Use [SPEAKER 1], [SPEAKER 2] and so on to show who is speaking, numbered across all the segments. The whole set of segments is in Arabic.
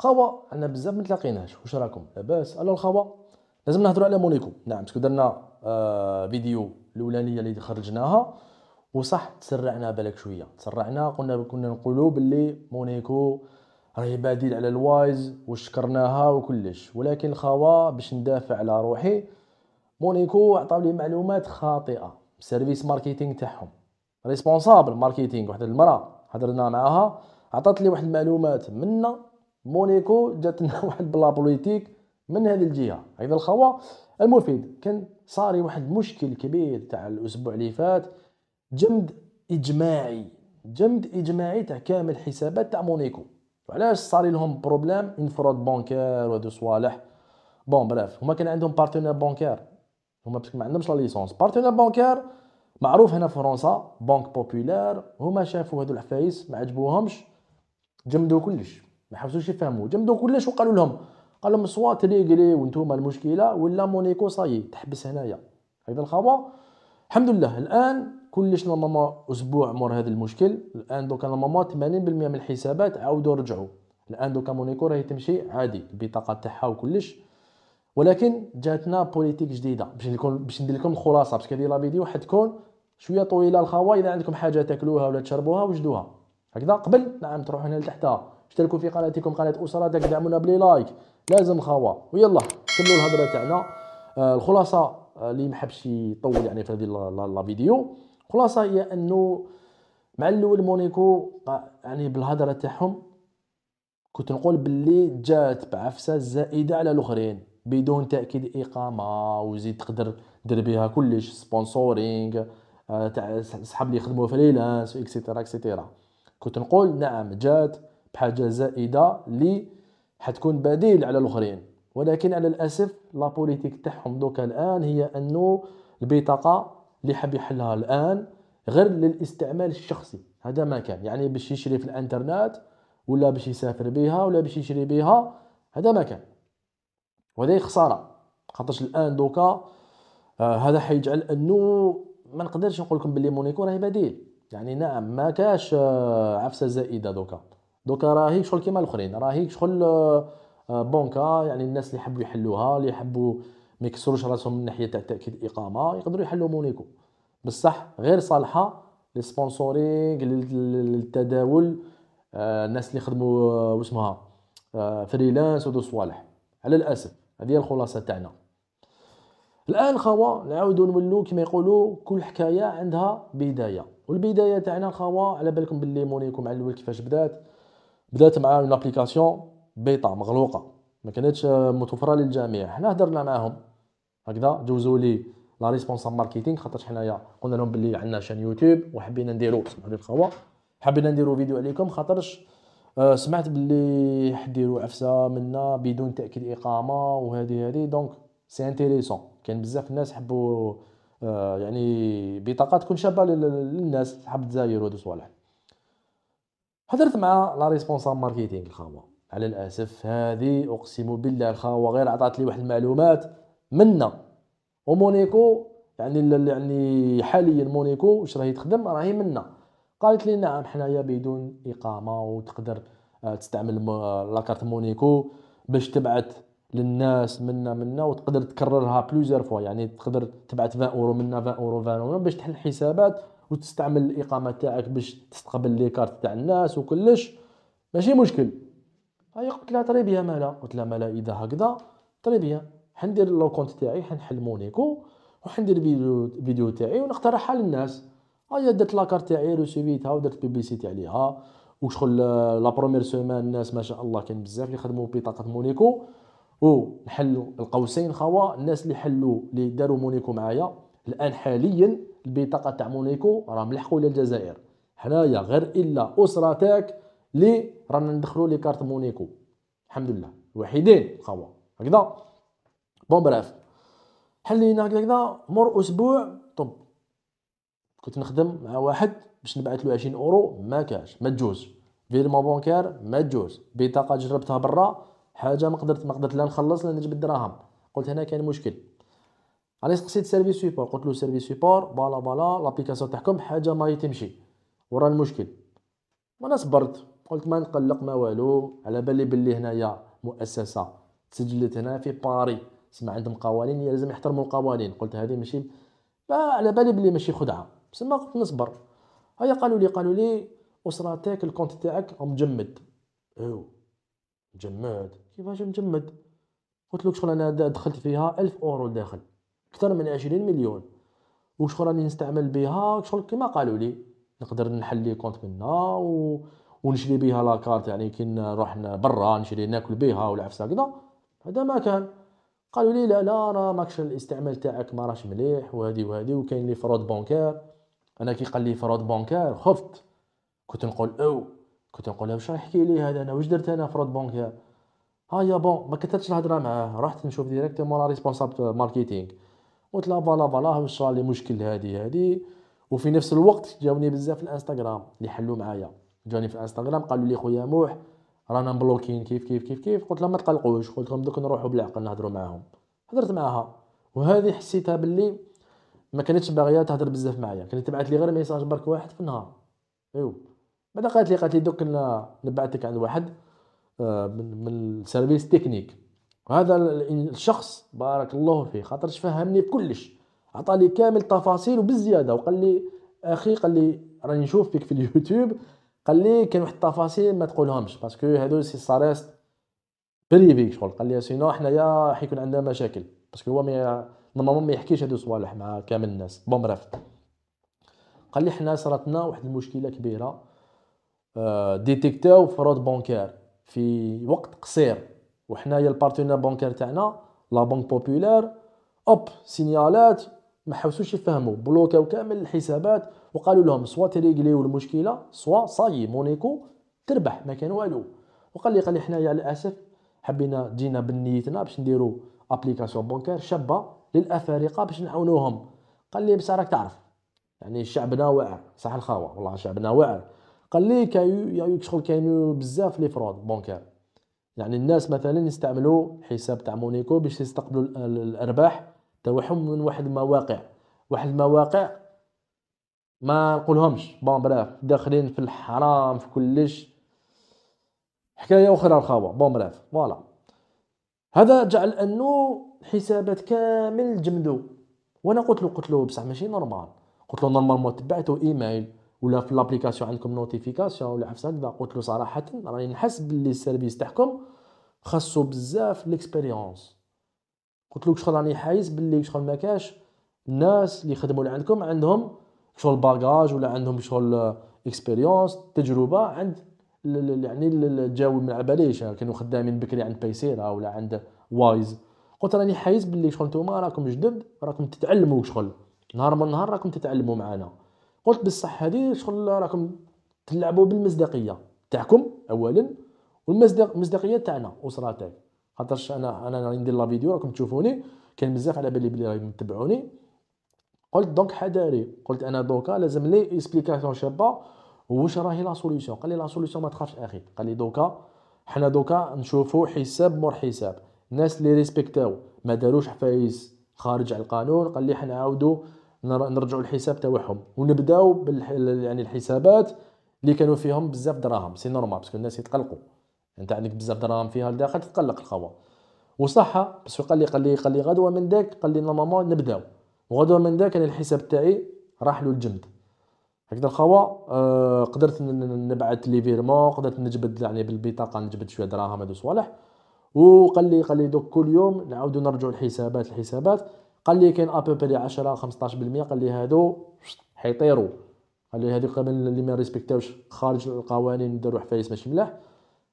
[SPEAKER 1] خوا عندنا بزاف ما تلاقيناش واش راكم لاباس الو الخوا لازم نهضروا على مونيكو نعم باسكو درنا آه فيديو الاولانيه اللي خرجناها وصح تسرعنا بالك شويه تسرعنا قلنا كنا نقولوا باللي مونيكو راهي بديل على الوايز وشكرناها وكلش ولكن الخوا باش ندافع على روحي مونيكو عطاو لي معلومات خاطئه سيرفيس ماركتينغ تاعهم ريسبونسابل ماركتينغ واحد المراه هضرنا معاها عطات لي واحد المعلومات منا مونيكو جاتنا واحد بلا بوليتيك من هذه الجهه هذا الخوا المفيد كان صاري واحد مشكل كبير تاع الاسبوع اللي فات جمد اجماعي جمد اجماعي تاع كامل حسابات تاع مونيكو وعلاش صاري لهم بروبليم اون فرود بانكير وهادو صوالح بون براف هما كان عندهم بارتنير بانكير هما باسكو ما عندهمش لا ليسونس بارتنير بانكير معروف هنا في فرنسا بانك بوبولار هما شافوا هادو العفايس ما عجبوهمش جمدوا كلش ما حبسوش يفهموا جمدوا كلش وقالوا شو قالوا لهم قال لهم سوا تريغلي وانتم المشكله ولا مونيكو صايي تحبس هنايا هذا الخبر الحمد لله الان كلش نورمالمون اسبوع مور هذا المشكل الان دوكا نورمالمون 80% من الحسابات عاودوا رجعوا الان دوكا مونيكو راهي تمشي عادي البطاقه تاعها وكلش ولكن جاتنا بوليتيك جديده باش نكون باش ندير لكم الخلاصه باسكو هذه لا فيديو حتكون شويه طويله الخوا اذا عندكم حاجه تاكلوها ولا تشربوها وجدوها هكذا قبل نعم تروحوا هنا لتحتها اشتركوا في قناتكم قناه اسره داك دعمونا بلي لايك لازم خوا ويلا كملوا الهضره تاعنا آه الخلاصه آه، اللي ما حبش يطول يعني في هذه لا فيديو الخلاصه هي انه مع الاول مونيكو آه، يعني بالهضره تاعهم كنت نقول باللي جات بعفسه زائده على الاخرين بدون تاكيد اقامه وزيد تقدر دير بها كلش سبونسورينغ آه، تاع صحاب اللي يخدموا فريلانس اكسيتيرا اكسيتيرا كنت نقول نعم جات بحاجه زائده اللي حتكون بديل على الاخرين ولكن على الاسف لا بوليتيك تاعهم دوكا الان هي انه البطاقه اللي حاب يحلها الان غير للاستعمال الشخصي هذا ما كان يعني باش يشري في الانترنت ولا باش يسافر بها ولا باش يشري بها هذا ما كان وهذه خساره خاطرش الان دوكا آه هذا حيجعل انه ما نقدرش نقول لكم باللي مونيكو راهي بديل يعني نعم ما كاش آه عفسه زائده دوكا دوكا راهيك شغل كيما الاخرين راهيك شغل آه، آه، بونكا يعني الناس اللي يحبوا يحلوها اللي يحبوا ما يكسروش راسهم من ناحيه تاع تاكيد اقامه يقدروا يحلوا مونيكو بصح غير صالحه للسبونسورينغ للتداول آه، الناس اللي يخدموا واسمها فريلانس ودو صوالح على الاسف هذه الخلاصه تاعنا الان خوا نعاودو نولو كما يقولوا كل حكايه عندها بدايه والبدايه تاعنا خوا على بالكم باللي مونيكو مع الاول كيفاش بدات بدات مع لابليكاسيون بيطا مغلوقه ما كانتش آه، متوفره للجميع حنا هدرنا معاهم هكذا جوزوا لي لا ريسبونساب ماركتينغ خاطر حنايا قلنا لهم بلي عندنا شان يوتيوب وحبينا نديرو سمحوا لي الخوا حبينا نديرو فيديو عليكم خاطرش آه، سمعت سمعت حد حديروا عفسه منا بدون تاكيد اقامه وهذه هذه دونك سي انتيريسون كاين بزاف الناس حبوا آه، يعني بطاقه تكون شابه للناس حب تزايروا ودوز صوالح حضرت مع لا ريسبونسابل ماركتينغ الخاوه على الاسف هذه اقسم بالله الخاوه غير عطات لي واحد المعلومات منا ومونيكو يعني يعني حاليا مونيكو واش راهي تخدم راهي منا قالت لي نعم حنايا بدون اقامه وتقدر آه، تستعمل آه، لاكارت مونيكو باش تبعث للناس منا منا وتقدر تكررها بلوزير فوا يعني تقدر تبعث 20 اورو منا 20 اورو 20 اورو باش تحل حسابات وتستعمل الاقامه تاعك باش تستقبل لي كارت تاع الناس وكلش ماشي مشكل هاي قلت لها طري بيها مالا قلت لها مالا اذا هكذا طري بيها حندير لو كونت تاعي حنحل مونيكو وحندير فيديو فيديو تاعي ونقترحها للناس هاي درت لاكارت تاعي ريسيفيتها ودرت بيبليسيتي عليها وشغل آه، لا بروميير سومان الناس ما شاء الله كان بزاف اللي خدموا بطاقه مونيكو ونحلوا القوسين خوا الناس اللي حلوا اللي داروا مونيكو معايا الان حاليا البطاقه تاع مونيكو راهم لحقوا للجزائر الجزائر حنايا غير الا اسره تاك لي رانا ندخلوا لي كارت مونيكو الحمد لله الوحيدين خوا هكذا بون براف حلينا هكذا مر اسبوع طب كنت نخدم مع واحد باش نبعث له 20 اورو ما كاش ما تجوز فيرما بونكار ما تجوز بطاقه جربتها برا حاجه ما قدرت ما قدرت لا نخلص لا نجبد دراهم قلت هنا كان مشكل علي سقسيت سيرفيس سوبور قلت له سيرفيس سوبور بالا بالا لابليكاسيون تاعكم حاجه ما تمشي ورا المشكل وانا صبرت قلت ما نقلق ما والو على بالي بلي هنايا مؤسسه تسجلت هنا في باري سما عندهم قوانين لازم يحترموا القوانين قلت هذه ماشي على بالي بلي ماشي خدعه سما قلت نصبر هيا قالوا لي قالوا لي اسرتك الكونت تاعك مجمد او مجمد كيفاش مجمد قلت لك شغل انا دخلت فيها 1000 اورو داخل اكثر من 20 مليون وشغل راني نستعمل بها شغل كيما قالوا لي نقدر نحل لي كونت منا و... ونشري بها لاكارت يعني كي نروح برا نشري ناكل بها ولا عفسه هكذا هذا ما كان قالوا لي لا لا راه ماكش الاستعمال تاعك ما راش مليح وهذه وهذه وكاين لي فرود بونكار انا كي قال لي فرود بونكار خفت كنت نقول او كنت نقول واش راه يحكي لي هذا انا واش درت انا فرود بونكار ها يا بون ما كثرتش الهضره معاه رحت نشوف ديريكتومون لا ريسبونسابل ماركتينغ قلت لها فوالا فوالا واش صار لي مشكل هذه هذه وفي نفس الوقت جاوني بزاف في الانستغرام اللي حلوا معايا جاوني في الانستغرام قالوا لي خويا موح رانا مبلوكين كيف كيف كيف كيف قلت لهم ما تقلقوش قلت لهم دوك نروحوا بالعقل نهضروا معاهم هضرت معاها وهذه حسيتها باللي ما كانتش باغيه تهضر بزاف معايا كانت تبعت لي غير ميساج برك واحد في النهار ايوا بعدا قالت لي قالت لي دوك نبعثك عند واحد آه، من من السيرفيس تكنيك هذا الشخص بارك الله فيه خاطرش فهمني بكلش عطاني كامل تفاصيل وبالزياده وقال لي اخي قال لي راني نشوف فيك في اليوتيوب قال لي كان واحد التفاصيل ما تقولهمش باسكو هادو سي صاريست بريفي شغل قال لي سينو حنايا حيكون عندنا مشاكل باسكو هو ما نورمالمون ما يحكيش هادو صوالح مع كامل الناس بون بريف قال لي حنا صراتنا واحد المشكله كبيره آه، ديتيكتاو فرود بونكير في وقت قصير وحنايا البارتنير بانكير تاعنا لا بانك بوبولار اوب سينيالات ما حوسوش يفهموا بلوكاو كامل الحسابات وقالوا لهم سوا تريغليو المشكله سوا صاي مونيكو تربح ما كان والو وقال لي قال لي حنايا للاسف حبينا جينا بنيتنا باش نديرو ابليكاسيون بانكير شابه للافارقه باش نعاونوهم قال لي بصح راك تعرف يعني شعبنا واعر صح الخاوه والله شعبنا واعر قال لي كاين يا يعني شغل كاينو بزاف لي فرود بونكير يعني الناس مثلا يستعملوا حساب تاع مونيكو باش يستقبلوا الارباح تاعهم من واحد المواقع واحد المواقع ما نقولهمش بون براف داخلين في الحرام في كلش حكايه اخرى الخاوه بون براف فوالا هذا جعل انه حسابات كامل جمدو وانا قلت له قلت له بصح ماشي نورمال قلت له نورمالمون تبعته ايميل ولا في لابليكاسيون عندكم نوتيفيكاسيون ولا حفص هكذا قلت له صراحه راني نحس باللي السيرفيس تاعكم خاصو بزاف ليكسبيريونس قلت له شغل راني حايس باللي شغل ما كاش الناس اللي يخدموا عندكم عندهم شغل باجاج ولا عندهم شغل اكسبيريونس تجربه عند يعني الجاوي على باليش يعني كانوا خدامين بكري عند بيسيرا ولا عند وايز قلت راني حايز باللي شغل نتوما راكم جدد راكم تتعلموا شغل نهار من نهار راكم تتعلموا معانا قلت بصح هذه شغل راكم تلعبوا بالمصداقيه تاعكم اولا والمصداقيه تاعنا اسرتك خاطرش انا انا راني ندير لا فيديو راكم تشوفوني كان بزاف على بالي بلي راهم يتبعوني قلت دونك حذاري قلت انا دوكا لازم لي اكسبليكاسيون شابه واش راهي لا سوليسيون قال لي لا سوليسيون ما تخافش اخي قال لي دوكا حنا دوكا نشوفوا حساب مور حساب الناس اللي ريسبكتاو ما داروش حفايز خارج على القانون قال لي حنعاودوا نرجعوا الحساب تاعهم ونبداو بال يعني الحسابات اللي كانوا فيهم بزاف دراهم سي نورمال باسكو الناس يتقلقوا انت عندك بزاف دراهم فيها لداخل تتقلق الخوا وصح بس قال لي قال لي قال لي غدوه من داك قال لي نورمالمون نبداو وغدوه من داك انا الحساب تاعي راح له الجمد هكذا الخوا أه قدرت نبعث لي فيرمون قدرت نجبد يعني بالبطاقه نجبد شويه دراهم هادو صوالح وقال لي قال لي دوك كل يوم نعاودو نرجعوا الحسابات الحسابات قال لي كاين ابوبري 10 15% قال لي هادو حيطيروا قال لي هذوك اللي ما ريسبكتاوش خارج القوانين داروا حفايس ماشي ملاح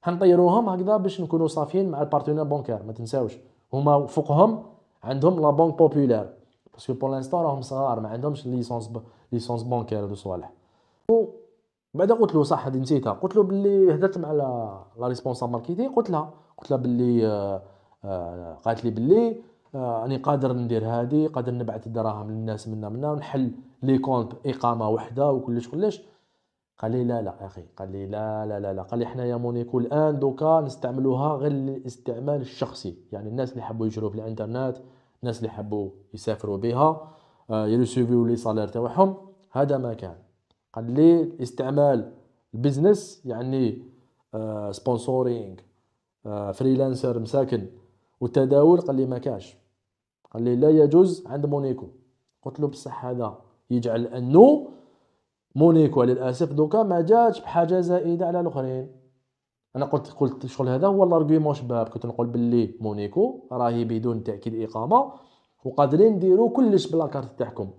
[SPEAKER 1] حنطيروهم هكذا باش نكونوا صافيين مع البارتنير بونكار ما تنساوش هما فوقهم عندهم لا بونك بوبولار باسكو بور لانستون راهم صغار ما عندهمش ليسونس ب... ليسونس بونكار دو صوالح و بعدا قلت له صح هذه نسيتها قلت له باللي هدرت مع لا ريسبونسابل ماركتينغ قلت لها قلت لها باللي آه، آه، قالت لي باللي آه قادر ندير هذه قادر نبعث الدراهم للناس منا منا ونحل لي كونت اقامه وحده وكلش كلش قال لي لا لا يا اخي قال لي لا لا لا, لا. قال لي حنايا مونيكو الان دوكا نستعملوها غير للاستعمال الشخصي يعني الناس اللي حبوا يجروا في الانترنت الناس اللي حبوا يسافروا بها آه يرسيفيو لي سالير تاعهم هذا ما كان قال لي استعمال البزنس يعني سبونسورينغ آه، فريلانسر آه، مساكن والتداول قال لي ما كاش قال لي لا يجوز عند مونيكو قلت له بصح هذا يجعل انه مونيكو للاسف دوكا ما جاتش بحاجه زائده على الاخرين انا قلت قلت شغل هذا هو لارغيومون شباب كنت نقول باللي مونيكو راهي بدون تاكيد اقامه وقادرين نديرو كلش بلا كارت تاعكم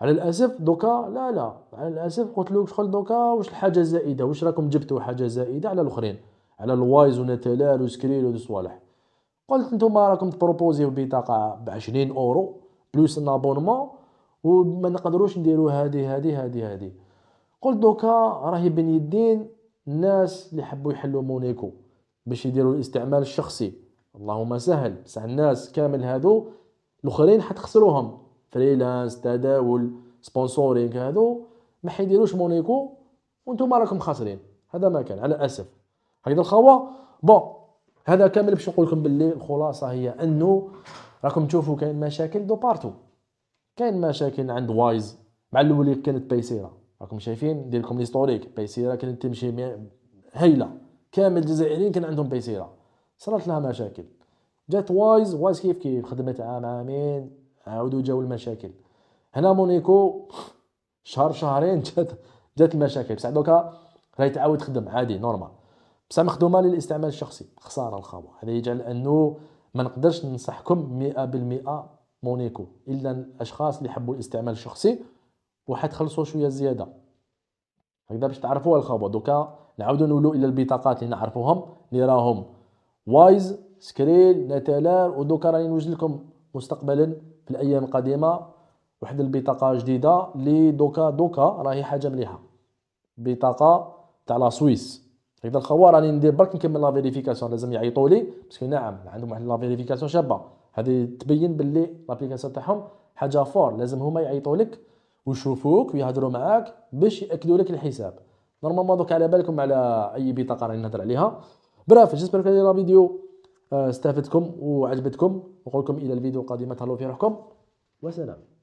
[SPEAKER 1] على الاسف دوكا لا لا على الاسف قلت له شغل دوكا واش الحاجه الزائده واش راكم جبتوا حاجه زائده على الاخرين على الوايز ونتلال وسكريل ودو صوالح قلت نتوما راكم تبروبوزيو بطاقه ب 20 اورو بلوس ان ابونمون وما نقدروش نديرو هادي هادي هادي هادي قلت دوكا راهي بين يدين الناس اللي حبوا يحلوا مونيكو باش يديروا الاستعمال الشخصي اللهم سهل بصح الناس كامل هادو الاخرين حتخسروهم فريلانس تداول سبونسورينغ هادو ما حيديروش مونيكو وانتم راكم خاسرين هذا ما كان على اسف هكذا الخوا بون هذا كامل باش نقول لكم باللي الخلاصه هي انه راكم تشوفوا كاين مشاكل دو بارتو كاين مشاكل عند وايز مع الاولي كانت بيسيرا راكم شايفين ندير لكم ليستوريك بيسيرا كانت تمشي هايله كامل الجزائريين كان عندهم بيسيرا صرات لها مشاكل جات وايز وايز كيف كيف خدمت عام عامين عاودوا جاو المشاكل هنا مونيكو شهر شهرين جات جات المشاكل بصح دوكا راهي تعاود تخدم عادي نورمال بصح مخدومه للاستعمال الشخصي خساره الخاوه هذا يجعل انه ما نقدرش ننصحكم 100% مونيكو الا الاشخاص اللي يحبوا الاستعمال الشخصي وحتخلصوا شويه زياده هكذا باش تعرفوا الخبر دوكا نعاودوا نولوا الى البطاقات اللي نعرفوهم اللي راهم وايز سكريل نتالار ودوكا راني نوجد لكم مستقبلا في الايام القادمه واحد البطاقه جديده لدوكا دوكا دوكا راهي حاجه مليحه بطاقه تاع لا سويس اذا الخوار راني ندير برك نكمل لا فيريفيكاسيون لازم يعيطوا لي باسكو نعم عندهم واحد لا فيريفيكاسيون شابه هذه تبين باللي لابليكاسيون تاعهم حاجه فور لازم هما يعيطوا لك ويشوفوك ويهضروا معاك باش ياكدوا لك الحساب نورمالمون دوك على بالكم على اي بطاقه راني نهضر عليها براف جيسبر كان لا فيديو آه، استفدتكم وعجبتكم نقول لكم الى الفيديو القادمه تهلاو في روحكم وسلام